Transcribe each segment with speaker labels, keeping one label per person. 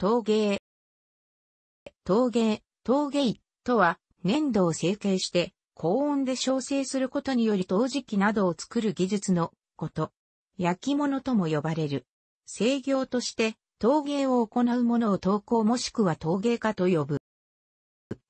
Speaker 1: 陶芸。陶芸、陶芸とは、粘土を成形して、高温で焼成することにより陶磁器などを作る技術のこと。焼き物とも呼ばれる。制御として、陶芸を行うものを陶工もしくは陶芸家と呼ぶ。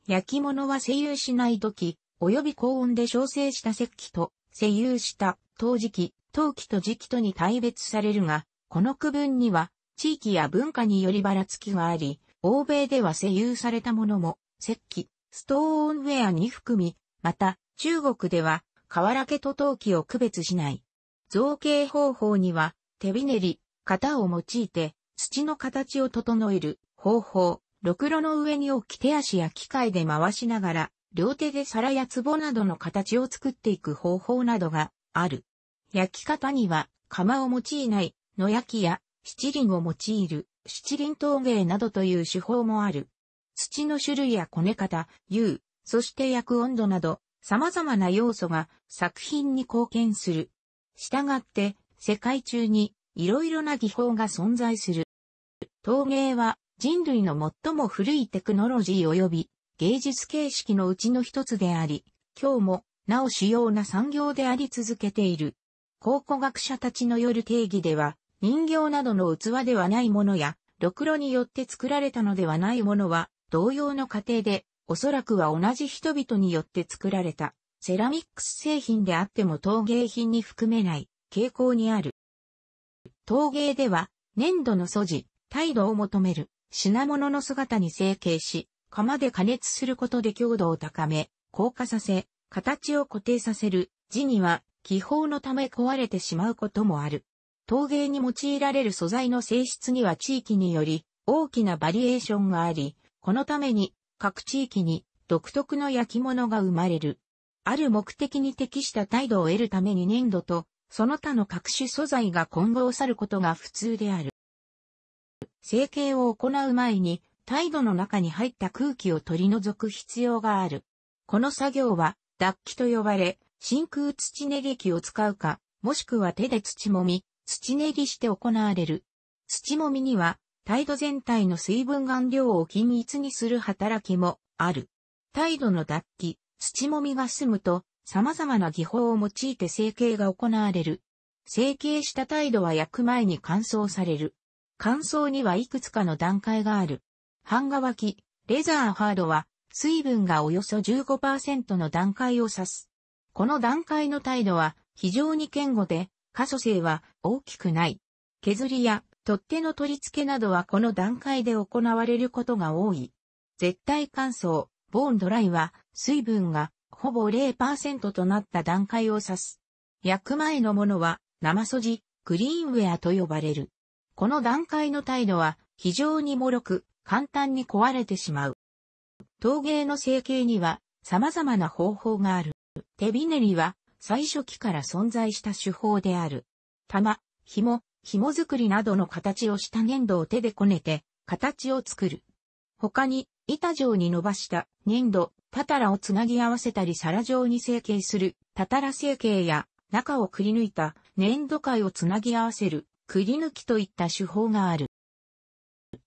Speaker 1: 焼き物は精油しない時、及び高温で焼成した石器と、精油した陶磁器、陶器と磁器とに大別されるが、この区分には、地域や文化によりばらつきがあり、欧米では製有されたものも、石器、ストーンウェアに含み、また、中国では、瓦家と陶器を区別しない。造形方法には、手びねり、型を用いて、土の形を整える方法、ろくろの上に置き手足や機械で回しながら、両手で皿や壺などの形を作っていく方法などがある。焼き方には、釜を用いない、野焼きや七輪を用いる、七輪陶芸などという手法もある。土の種類やこね方、釉、そして焼く温度など、様々な要素が作品に貢献する。したがって、世界中に色々な技法が存在する。陶芸は人類の最も古いテクノロジー及び芸術形式のうちの一つであり、今日もなお主要な産業であり続けている。考古学者たちのよる定義では、人形などの器ではないものや、ろくろによって作られたのではないものは、同様の過程で、おそらくは同じ人々によって作られた、セラミックス製品であっても陶芸品に含めない傾向にある。陶芸では、粘土の素地、態度を求める、品物の姿に成形し、釜で加熱することで強度を高め、硬化させ、形を固定させる、字には、気泡のため壊れてしまうこともある。陶芸に用いられる素材の性質には地域により大きなバリエーションがあり、このために各地域に独特の焼き物が生まれる。ある目的に適した態度を得るために粘土とその他の各種素材が混合さることが普通である。成形を行う前に、態度の中に入った空気を取り除く必要がある。この作業は、脱気と呼ばれ、真空土練りを使うか、もしくは手で土もみ、土ねぎして行われる。土もみには、態度全体の水分含量を均一にする働きもある。態度の脱皮、土もみが済むと、様々な技法を用いて成形が行われる。成形した態度は焼く前に乾燥される。乾燥にはいくつかの段階がある。半乾き、レザーハードは、水分がおよそ15%の段階を指す。この段階の態度は非常に堅固で、可塑性は大きくない。削りや取っ手の取り付けなどはこの段階で行われることが多い。絶対乾燥、ボーンドライは水分がほぼ0%となった段階を指す。焼く前のものは生素地、クリーンウェアと呼ばれる。この段階の態度は非常に脆く、簡単に壊れてしまう。陶芸の成形には様々な方法がある。手びねりは最初期から存在した手法である。玉、紐、紐作りなどの形をした粘土を手でこねて、形を作る。他に、板状に伸ばした粘土、たたらをつなぎ合わせたり皿状に成形する、たたら成形や、中をくり抜いた粘土塊をつなぎ合わせる、くり抜きといった手法がある。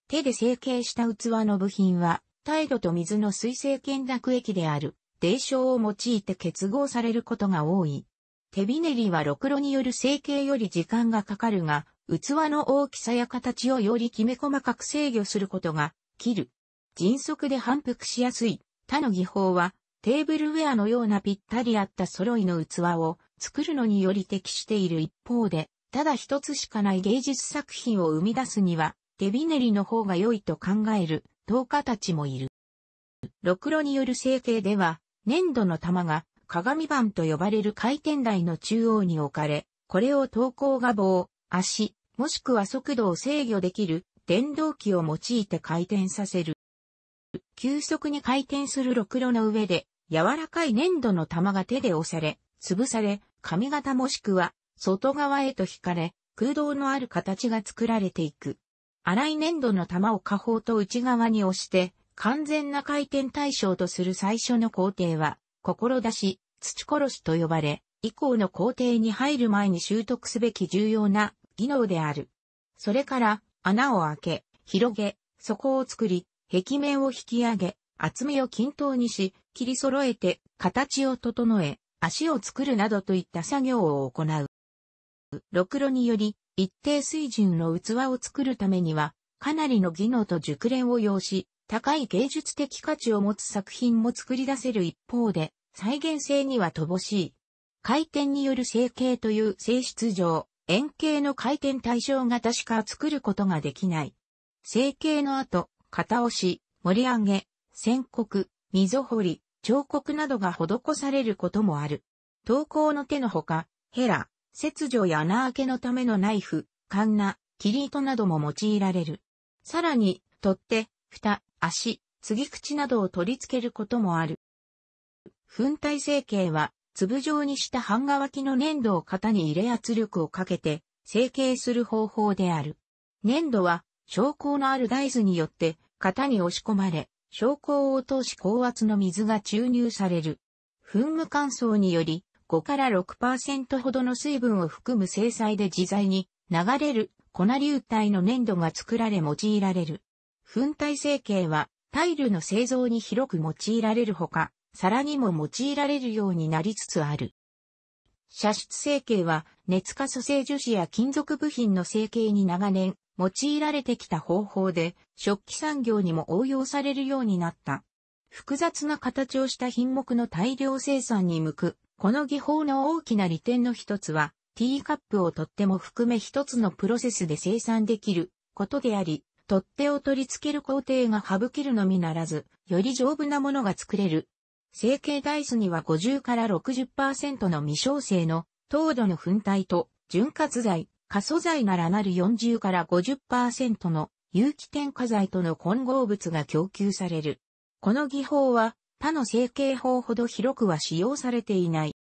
Speaker 1: 手で成形した器の部品は、態度と水の水性剣濁液である。霊障を用いて結合されることが多い。手びねりはろくろによる成形より時間がかかるが、器の大きさや形をよりきめ細かく制御することが、切る。迅速で反復しやすい。他の技法は、テーブルウェアのようなぴったり合った揃いの器を作るのにより適している一方で、ただ一つしかない芸術作品を生み出すには、手びねりの方が良いと考える、投下たちもいる。ろくろによる成形では、粘土の玉が鏡板と呼ばれる回転台の中央に置かれ、これを投稿画棒、足、もしくは速度を制御できる電動機を用いて回転させる。急速に回転するろくろの上で柔らかい粘土の玉が手で押され、潰され、髪型もしくは外側へと引かれ、空洞のある形が作られていく。粗い粘土の玉を下方と内側に押して、完全な回転対象とする最初の工程は、志、土殺しと呼ばれ、以降の工程に入る前に習得すべき重要な技能である。それから、穴を開け、広げ、底を作り、壁面を引き上げ、厚みを均等にし、切り揃えて、形を整え、足を作るなどといった作業を行う。ろくろにより、一定水準の器を作るためには、かなりの技能と熟練を要し、高い芸術的価値を持つ作品も作り出せる一方で、再現性には乏しい。回転による成形という性質上、円形の回転対象型しか作ることができない。成形の後、型押し、盛り上げ、線刻、溝掘り、彫刻などが施されることもある。投稿の手のほか、ヘラ、切除や穴開けのためのナイフ、カンナ、キリートなども用いられる。さらに、取っ手、蓋、足、継ぎ口などを取り付けることもある。粉体成形は、粒状にした半乾きの粘土を型に入れ圧力をかけて、成形する方法である。粘土は、昇降のある大豆によって、型に押し込まれ、昇降を通し高圧の水が注入される。噴霧乾燥により、5から6%ほどの水分を含む精細で自在に流れる粉流体の粘土が作られ用いられる。粉体成形はタイルの製造に広く用いられるほか、皿にも用いられるようになりつつある。射出成形は熱化蘇生樹脂や金属部品の成形に長年用いられてきた方法で食器産業にも応用されるようになった。複雑な形をした品目の大量生産に向く、この技法の大きな利点の一つは、ティーカップをとっても含め一つのプロセスで生産できることであり、取っ手を取り付ける工程が省けるのみならず、より丈夫なものが作れる。成形ダイスには50から60%の未焼成の糖度の粉体と潤滑剤、過素剤ならなる40から50%の有機添加剤との混合物が供給される。この技法は他の成形法ほど広くは使用されていない。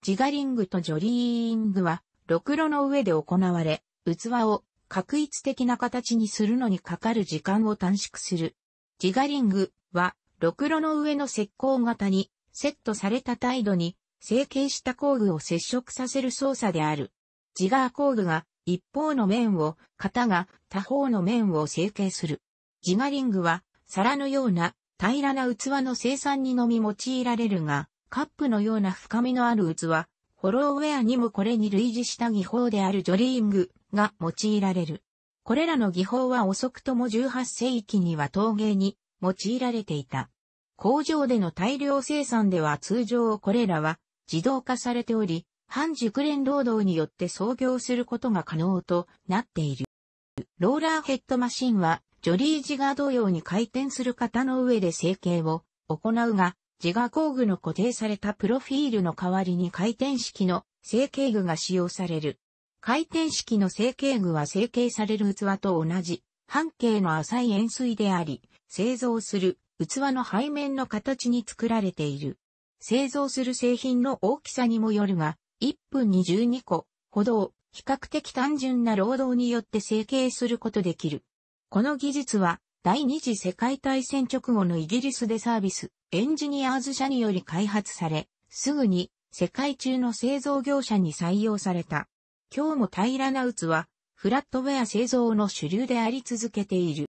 Speaker 1: ジガリングとジョリーイングは、ろくろの上で行われ、器を確一的な形にするのにかかる時間を短縮する。ジガリングは、ろくろの上の石膏型にセットされた態度に成形した工具を接触させる操作である。ジガー工具が一方の面を、型が他方の面を成形する。ジガリングは皿のような平らな器の生産にのみ用いられるが、カップのような深みのある器、ホローウェアにもこれに類似した技法であるジョリーングが用いられる。これらの技法は遅くとも18世紀には陶芸に用いられていた。工場での大量生産では通常これらは自動化されており、半熟練労働によって操業することが可能となっている。ローラーヘッドマシンは、ジョリージガー同様に回転する型の上で成形を行うが、自ガ工具の固定されたプロフィールの代わりに回転式の成形具が使用される。回転式の成形具は成形される器と同じ、半径の浅い円錐であり、製造する器の背面の形に作られている。製造する製品の大きさにもよるが、1分2 2個ほどを比較的単純な労働によって成形することできる。この技術は第二次世界大戦直後のイギリスでサービス、エンジニアーズ社により開発され、すぐに世界中の製造業者に採用された。今日も平らなうつは、フラットウェア製造の主流であり続けている。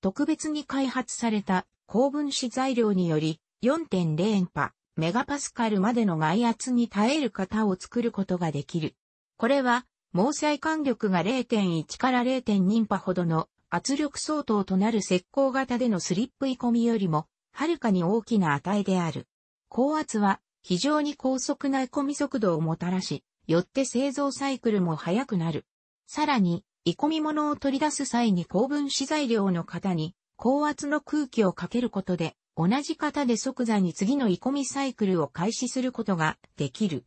Speaker 1: 特別に開発された高分子材料により4.0波メガパスカルまでの外圧に耐える型を作ることができる。これは、毛細管力が0.1から0.2波ほどの圧力相当となる石膏型でのスリップ込みよりも、はるかに大きな値である。高圧は非常に高速な込み速度をもたらし、よって製造サイクルも早くなる。さらに、煮込み物を取り出す際に高分子材料の型に高圧の空気をかけることで、同じ型で即座に次の煮込みサイクルを開始することができる。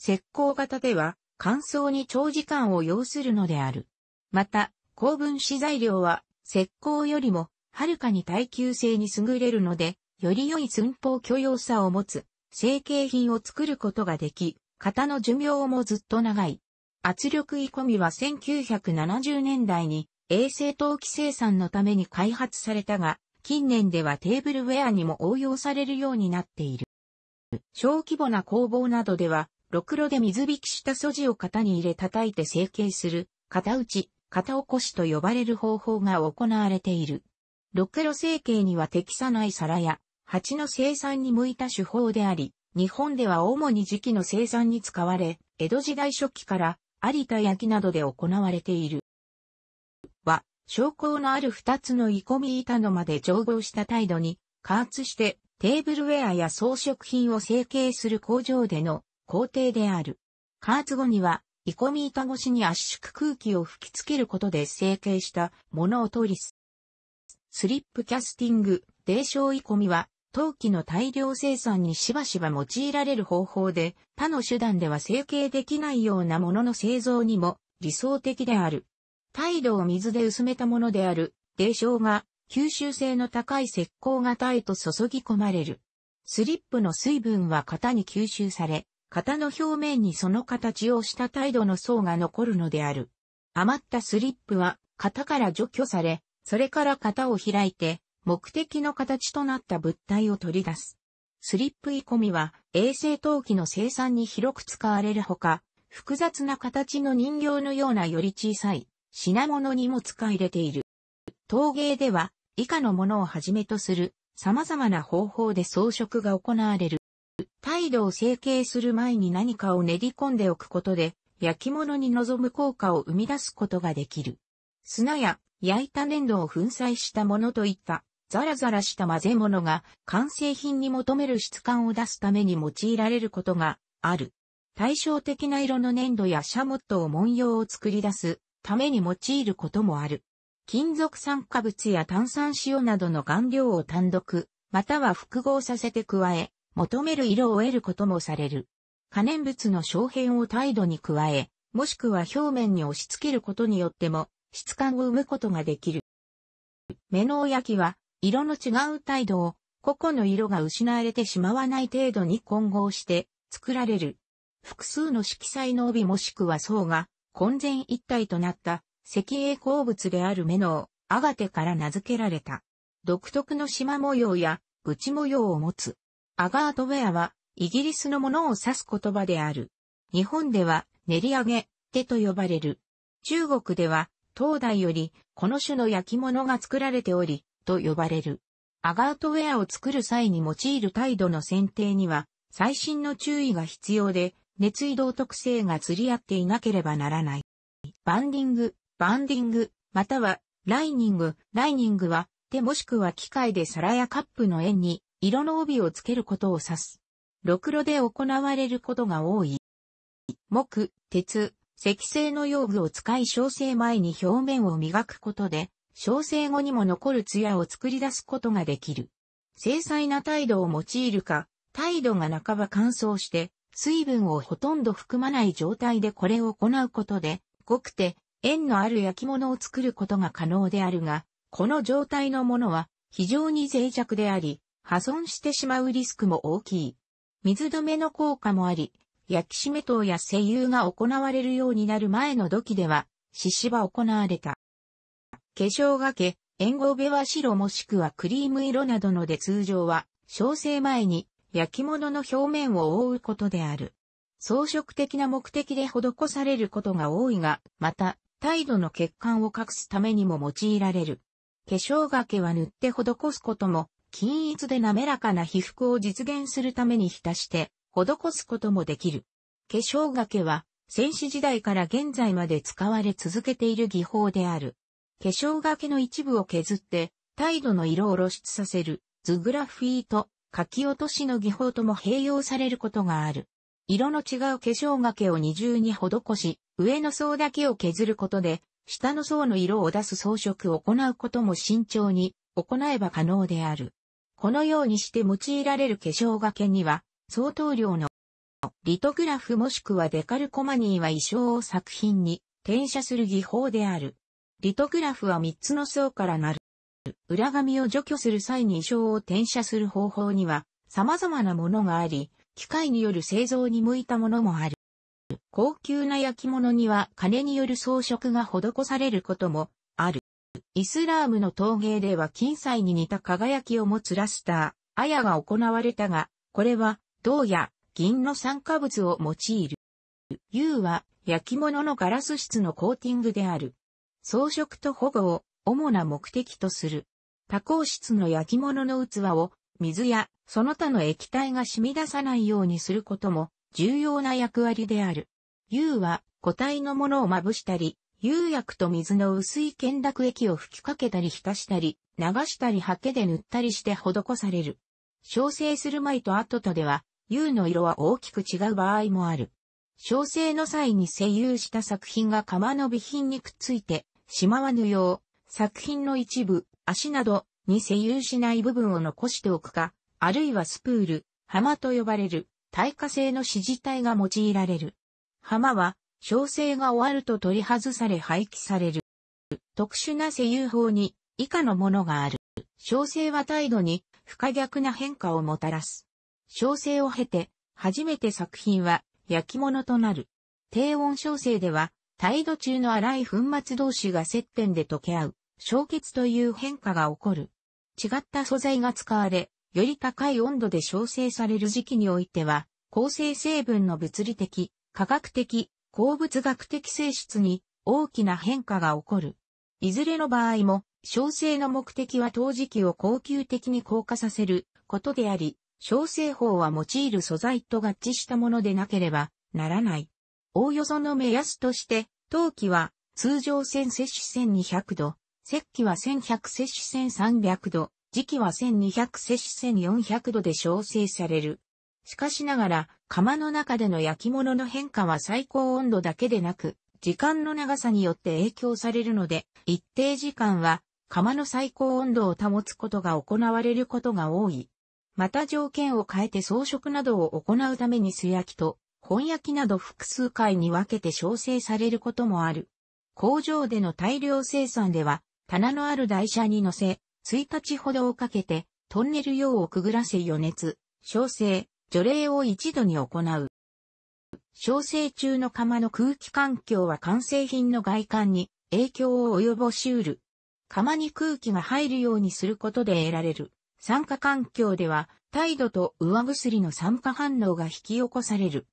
Speaker 1: 石膏型では乾燥に長時間を要するのである。また、高分子材料は石膏よりもはるかに耐久性に優れるので、より良い寸法許容さを持つ成形品を作ることができ、型の寿命もずっと長い。圧力鋳込みは1970年代に衛星陶器生産のために開発されたが、近年ではテーブルウェアにも応用されるようになっている。小規模な工房などでは、ろくろで水引きした素地を型に入れ叩いて成形する、型打ち、型起こしと呼ばれる方法が行われている。ろくろ成形には適さない皿や、鉢の生産に向いた手法であり、日本では主に磁器の生産に使われ、江戸時代初期から有田焼などで行われている。は、証拠のある二つの鋳込み板のまで調合した態度に、加圧してテーブルウェアや装飾品を成形する工場での工程である。加圧後には、鋳込み板越しに圧縮空気を吹きつけることで成形したものを通りす。スリップキャスティング、冷床鋳込みは、陶器の大量生産にしばしば用いられる方法で、他の手段では成形できないようなものの製造にも理想的である。態度を水で薄めたものである、泥漿が吸収性の高い石膏型へと注ぎ込まれる。スリップの水分は型に吸収され、型の表面にその形をした態度の層が残るのである。余ったスリップは型から除去され、それから型を開いて目的の形となった物体を取り出す。スリップイコミは衛星陶器の生産に広く使われるほか、複雑な形の人形のようなより小さい品物にも使い入れている。陶芸では以下のものをはじめとする様々な方法で装飾が行われる。態度を成形する前に何かを練り込んでおくことで焼き物に望む効果を生み出すことができる。砂や焼いた粘土を粉砕したものといったザラザラした混ぜ物が完成品に求める質感を出すために用いられることがある。対照的な色の粘土やシャモットを文様を作り出すために用いることもある。金属酸化物や炭酸塩などの顔料を単独、または複合させて加え、求める色を得ることもされる。可燃物の小片を態度に加え、もしくは表面に押し付けることによっても、質感を生むことができる。目のウ焼きは、色の違う態度を、個々の色が失われてしまわない程度に混合して作られる。複数の色彩の帯もしくは層が混然一体となった石英鉱物であるメノをアガテから名付けられた。独特の縞模様やブ模様を持つ。アガートウェアはイギリスのものを指す言葉である。日本では練り上げ手と呼ばれる。中国では東大よりこの種の焼き物が作られており、と呼ばれる。アガートウェアを作る際に用いる態度の選定には、最新の注意が必要で、熱移動特性が釣り合っていなければならない。バンディング、バンディング、または、ライニング、ライニングは、手もしくは機械で皿やカップの円に、色の帯をつけることを指す。ろくろで行われることが多い。木、鉄、石製の用具を使い焼成前に表面を磨くことで、小生後にも残る艶を作り出すことができる。精細な態度を用いるか、態度が半ば乾燥して、水分をほとんど含まない状態でこれを行うことで、濃くて、縁のある焼き物を作ることが可能であるが、この状態のものは非常に脆弱であり、破損してしまうリスクも大きい。水止めの効果もあり、焼き締め等や声油が行われるようになる前の土器では、獅子は行われた。化粧がけ、縁合部は白もしくはクリーム色などので通常は、焼成前に焼き物の表面を覆うことである。装飾的な目的で施されることが多いが、また、態度の欠陥を隠すためにも用いられる。化粧がけは塗って施すことも、均一で滑らかな被覆を実現するために浸して、施すこともできる。化粧がけは、戦死時代から現在まで使われ続けている技法である。化粧がけの一部を削って、態度の色を露出させる、図グラフィーと書き落としの技法とも併用されることがある。色の違う化粧がけを二重に施し、上の層だけを削ることで、下の層の色を出す装飾を行うことも慎重に行えば可能である。このようにして用いられる化粧がけには、相当量のリトグラフもしくはデカルコマニーは衣装を作品に転写する技法である。リトグラフは3つの層からなる。裏紙を除去する際に衣装を転写する方法には様々なものがあり、機械による製造に向いたものもある。高級な焼き物には金による装飾が施されることもある。イスラームの陶芸では金彩に似た輝きを持つラスター、アヤが行われたが、これは銅や銀の酸化物を用いる。U は焼き物のガラス質のコーティングである。装飾と保護を主な目的とする。多孔質の焼き物の器を水やその他の液体が染み出さないようにすることも重要な役割である。釉は固体のものをまぶしたり、釉薬と水の薄い剣濁液を吹きかけたり浸したり、流したり刷毛で塗ったりして施される。焼成する前と後とでは、釉の色は大きく違う場合もある。焼成の際に製油した作品が釜の備品にくっついて、しまわぬよう、作品の一部、足などに施有しない部分を残しておくか、あるいはスプール、浜と呼ばれる、耐火性の支持体が用いられる。浜は、小生が終わると取り外され廃棄される。特殊な施有法に以下のものがある。小生は態度に不可逆な変化をもたらす。小生を経て、初めて作品は焼き物となる。低温小生では、態度中の粗い粉末同士が接点で溶け合う、焼結という変化が起こる。違った素材が使われ、より高い温度で焼成される時期においては、構成成分の物理的、化学的、鉱物学的性質に大きな変化が起こる。いずれの場合も、焼成の目的は陶磁器を高級的に硬化させることであり、焼成法は用いる素材と合致したものでなければならない。おおよその目安として、陶器は通常線摂取1200度、石器は1100摂取1300度、時期は1200摂取1400度で調整される。しかしながら、釜の中での焼き物の変化は最高温度だけでなく、時間の長さによって影響されるので、一定時間は釜の最高温度を保つことが行われることが多い。また条件を変えて装飾などを行うために素焼きと翻訳など複数回に分けて調整されることもある。工場での大量生産では、棚のある台車に乗せ、1日ほどをかけて、トンネル用をくぐらせ予熱、焼成、除霊を一度に行う。焼成中の釜の空気環境は完成品の外観に影響を及ぼしうる。釜に空気が入るようにすることで得られる。酸化環境では、態度と上薬の酸化反応が引き起こされる。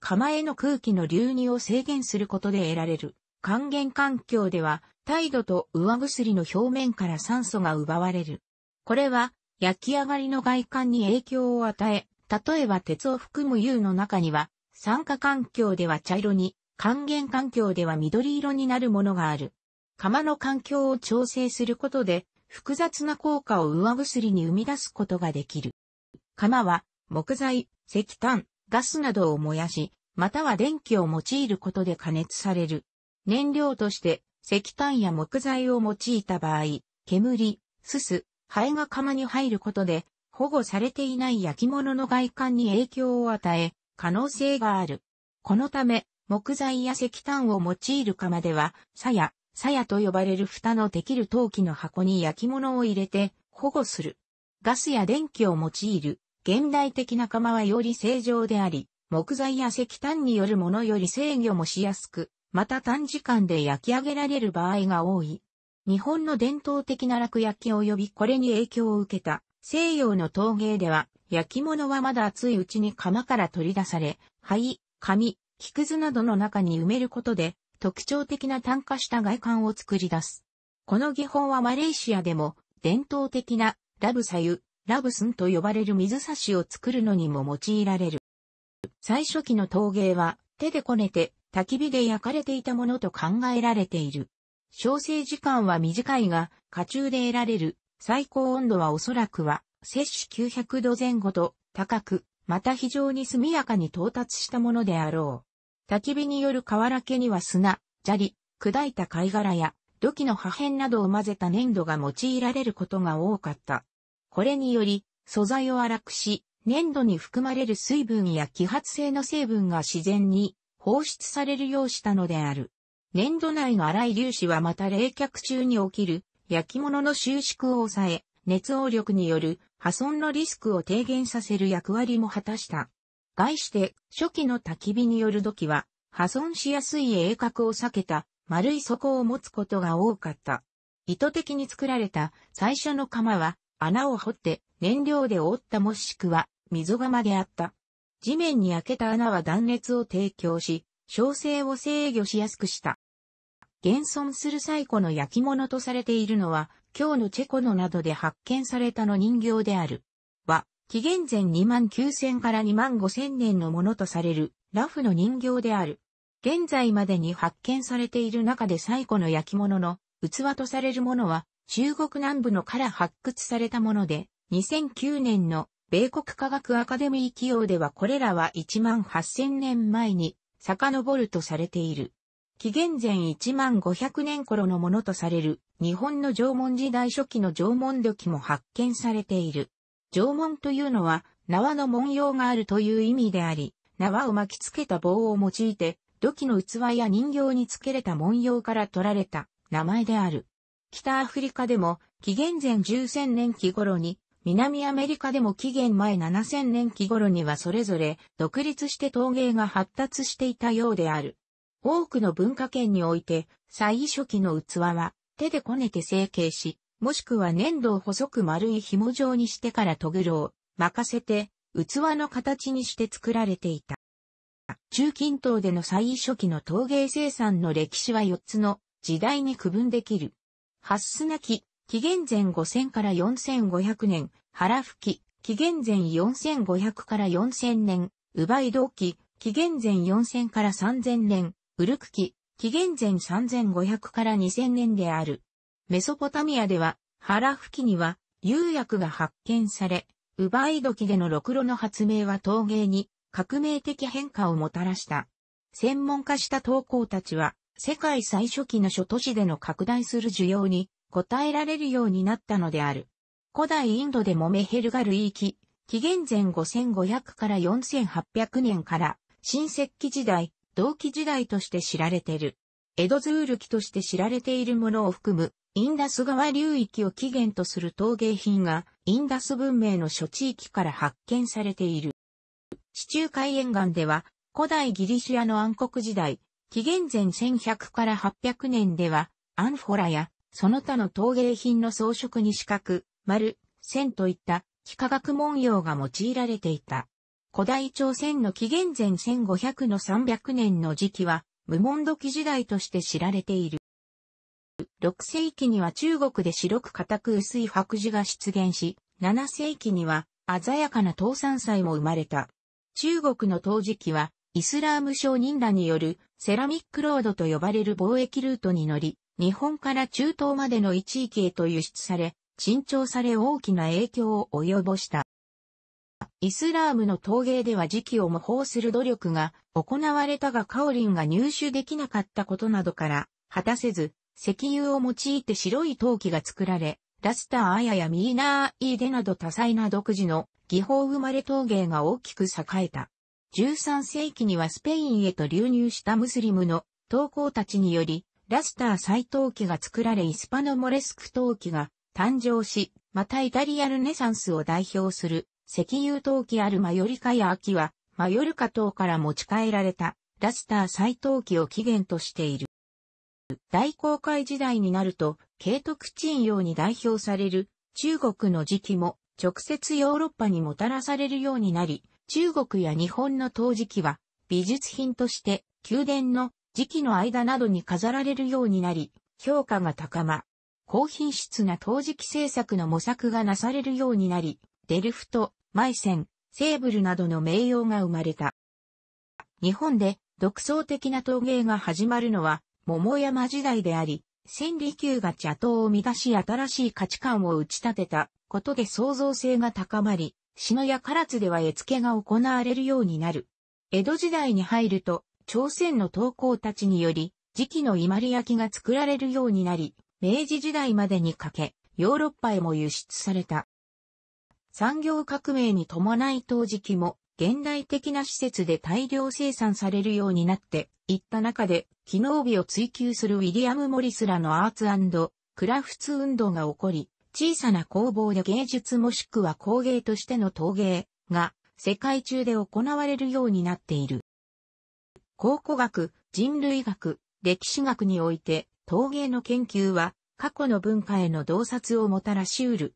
Speaker 1: 釜への空気の流入を制限することで得られる。還元環境では、態度と上薬の表面から酸素が奪われる。これは、焼き上がりの外観に影響を与え、例えば鉄を含む油の中には、酸化環境では茶色に、還元環境では緑色になるものがある。釜の環境を調整することで、複雑な効果を上薬に生み出すことができる。釜は、木材、石炭、ガスなどを燃やし、または電気を用いることで加熱される。燃料として石炭や木材を用いた場合、煙、すす、灰が釜に入ることで、保護されていない焼き物の外観に影響を与え、可能性がある。このため、木材や石炭を用いる釜では、鞘、鞘と呼ばれる蓋のできる陶器の箱に焼き物を入れて保護する。ガスや電気を用いる現代的な釜はより正常であり、木材や石炭によるものより制御もしやすく、また短時間で焼き上げられる場合が多い。日本の伝統的な落焼き及びこれに影響を受けた西洋の陶芸では、焼き物はまだ熱いうちに釜から取り出され、灰、紙、木くずなどの中に埋めることで、特徴的な炭化した外観を作り出す。この技法はマレーシアでも、伝統的なラブサユ、ラブスンと呼ばれる水差しを作るのにも用いられる。最初期の陶芸は手でこねて焚き火で焼かれていたものと考えられている。焼成時間は短いが、火中で得られる最高温度はおそらくは摂氏900度前後と高く、また非常に速やかに到達したものであろう。焚き火による瓦家には砂、砂利、砕いた貝殻や土器の破片などを混ぜた粘土が用いられることが多かった。これにより、素材を荒くし、粘土に含まれる水分や揮発性の成分が自然に放出されるようしたのである。粘土内の粗い粒子はまた冷却中に起きる焼き物の収縮を抑え、熱応力による破損のリスクを低減させる役割も果たした。概して初期の焚き火による土器は破損しやすい鋭角を避けた丸い底を持つことが多かった。意図的に作られた最初の釜は穴を掘って燃料で覆ったもしくは溝釜であった。地面に開けた穴は断熱を提供し、焼成を制御しやすくした。現存する最古の焼き物とされているのは、今日のチェコのなどで発見されたの人形である。は、紀元前2万9000から2万5000年のものとされる、ラフの人形である。現在までに発見されている中で最古の焼き物の器とされるものは、中国南部のから発掘されたもので、2009年の米国科学アカデミー企業ではこれらは1万8000年前に遡るとされている。紀元前1万500年頃のものとされる日本の縄文時代初期の縄文土器も発見されている。縄文というのは縄の文様があるという意味であり、縄を巻きつけた棒を用いて土器の器や人形につけれた文様から取られた名前である。北アフリカでも紀元前1000年期頃に、南アメリカでも紀元前7000年期頃にはそれぞれ独立して陶芸が発達していたようである。多くの文化圏において、最初期の器は手でこねて成形し、もしくは粘土を細く丸い紐状にしてからトグろを任せて、器の形にして作られていた。中近東での最初期の陶芸生産の歴史は4つの時代に区分できる。ハッスナキ、紀元前5000から4500年、原吹き、紀元前4500から4000年、ウバイド期、紀元前4000から3000年、ウルク期、紀元前3500から2000年である。メソポタミアでは、原吹きには、釉薬が発見され、ウバイド期でのろくろの発明は陶芸に革命的変化をもたらした。専門化した陶工たちは、世界最初期の諸都市での拡大する需要に応えられるようになったのである。古代インドでもメヘルガル域、紀元前5500から4800年から新石器時代、同期時代として知られている。エドズール期として知られているものを含む、インダス川流域を起源とする陶芸品が、インダス文明の諸地域から発見されている。地中海沿岸では、古代ギリシアの暗黒時代、紀元前1100から800年では、アンフォラや、その他の陶芸品の装飾に四角、丸、線といった幾何学文様が用いられていた。古代朝鮮の紀元前1500の300年の時期は、無門時時代として知られている。6世紀には中国で白く硬く薄い白磁が出現し、7世紀には鮮やかな唐山菜も生まれた。中国の陶磁器は、イスラーム商人らによるセラミックロードと呼ばれる貿易ルートに乗り、日本から中東までの一域へと輸出され、珍重され大きな影響を及ぼした。イスラームの陶芸では時期を模倣する努力が行われたがカオリンが入手できなかったことなどから、果たせず、石油を用いて白い陶器が作られ、ラスターアヤやミーナーイーデなど多彩な独自の技法生まれ陶芸が大きく栄えた。13世紀にはスペインへと流入したムスリムの投稿たちにより、ラスター再陶器が作られイスパノモレスク陶器が誕生し、またイタリアルネサンスを代表する石油陶器あるマヨリカや秋は、マヨルカ島から持ち帰られたラスター再陶器を起源としている。大航海時代になると、慶徳鎮用に代表される中国の時期も直接ヨーロッパにもたらされるようになり、中国や日本の陶磁器は美術品として宮殿の磁器の間などに飾られるようになり、評価が高ま。高品質な陶磁器製作の模索がなされるようになり、デルフト、マイセン、セーブルなどの名誉が生まれた。日本で独創的な陶芸が始まるのは桃山時代であり、千里宮が茶頭を乱し新しい価値観を打ち立てたことで創造性が高まり、篠や唐津では絵付けが行われるようになる。江戸時代に入ると、朝鮮の投稿たちにより、時期の伊万里焼が作られるようになり、明治時代までにかけ、ヨーロッパへも輸出された。産業革命に伴い陶磁器も現代的な施設で大量生産されるようになっていった中で、機能美を追求するウィリアム・モリスらのアーツクラフツ運動が起こり、小さな工房で芸術もしくは工芸としての陶芸が世界中で行われるようになっている。考古学、人類学、歴史学において陶芸の研究は過去の文化への洞察をもたらしうる。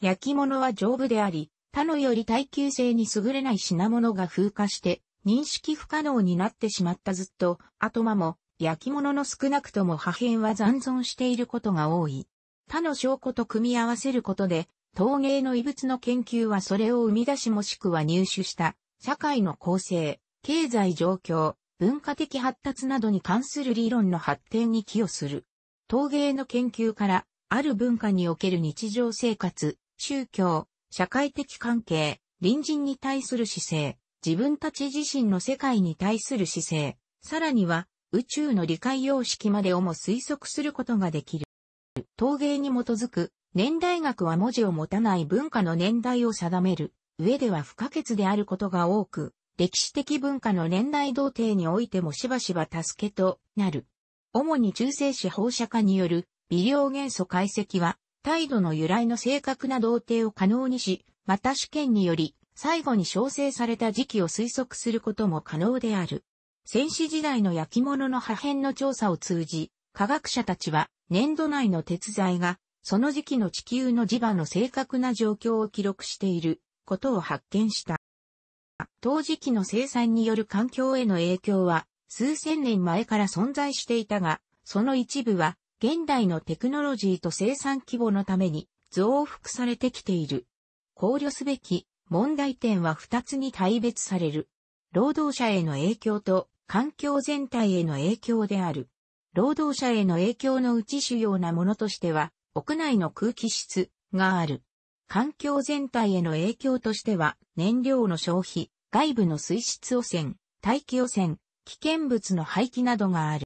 Speaker 1: 焼き物は丈夫であり、他のより耐久性に優れない品物が風化して認識不可能になってしまったずっと、後間も焼き物の少なくとも破片は残存していることが多い。他の証拠と組み合わせることで、陶芸の遺物の研究はそれを生み出しもしくは入手した、社会の構成、経済状況、文化的発達などに関する理論の発展に寄与する。陶芸の研究から、ある文化における日常生活、宗教、社会的関係、隣人に対する姿勢、自分たち自身の世界に対する姿勢、さらには宇宙の理解様式までをも推測することができる。陶芸に基づく年代学は文字を持たない文化の年代を定める上では不可欠であることが多く、歴史的文化の年代同定においてもしばしば助けとなる。主に中性子放射化による微量元素解析は、態度の由来の正確な同定を可能にし、また試験により、最後に調整された時期を推測することも可能である。戦死時代の焼き物の破片の調査を通じ、科学者たちは年度内の鉄材が、その時期の地球の磁場の正確な状況を記録していることを発見した。陶磁器の生産による環境への影響は数千年前から存在していたが、その一部は現代のテクノロジーと生産規模のために増幅されてきている。考慮すべき問題点は二つに大別される。労働者への影響と環境全体への影響である。労働者への影響のうち主要なものとしては、屋内の空気質がある。環境全体への影響としては、燃料の消費、外部の水質汚染、大気汚染、危険物の廃棄などがある。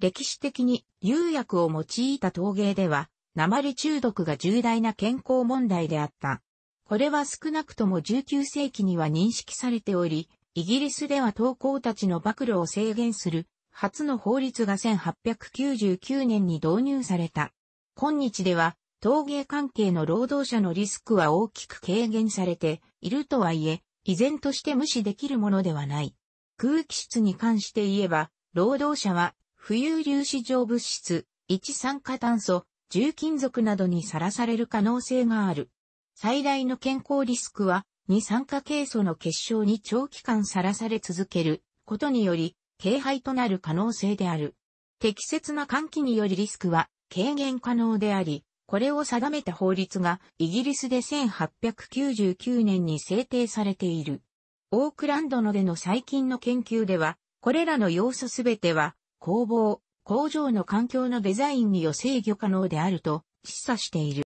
Speaker 1: 歴史的に釉薬を用いた陶芸では、鉛中毒が重大な健康問題であった。これは少なくとも19世紀には認識されており、イギリスでは陶工たちの暴露を制限する初の法律が1899年に導入された。今日では、陶芸関係の労働者のリスクは大きく軽減されているとはいえ、依然として無視できるものではない。空気質に関して言えば、労働者は、浮遊粒子状物質、一酸化炭素、重金属などにさらされる可能性がある。最大の健康リスクは、二酸化ケイ素の結晶に長期間さらされ続けることにより、軽廃となる可能性である。適切な換気によりリスクは軽減可能であり、これを定めた法律がイギリスで1899年に制定されている。オークランドのでの最近の研究では、これらの要素すべては工房、工場の環境のデザインによ制御可能であると示唆している。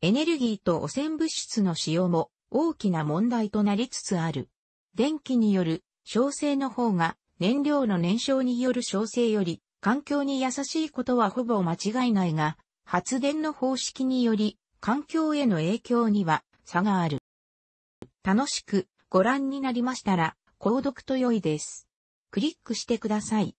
Speaker 1: エネルギーと汚染物質の使用も大きな問題となりつつある。電気による焼成の方が燃料の燃焼による焼成より、環境に優しいことはほぼ間違いないが、発電の方式により、環境への影響には差がある。楽しくご覧になりましたら、購読と良いです。クリックしてください。